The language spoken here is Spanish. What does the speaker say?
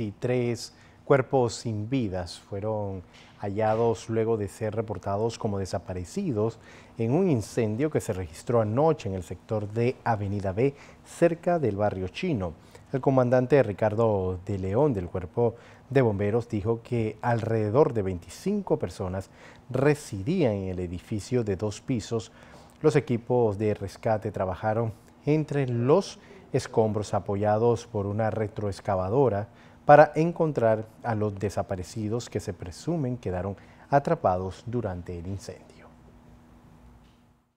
y tres cuerpos sin vidas fueron hallados luego de ser reportados como desaparecidos en un incendio que se registró anoche en el sector de Avenida B, cerca del barrio chino. El comandante Ricardo de León del Cuerpo de Bomberos dijo que alrededor de 25 personas residían en el edificio de dos pisos. Los equipos de rescate trabajaron entre los escombros apoyados por una retroexcavadora para encontrar a los desaparecidos que se presumen quedaron atrapados durante el incendio.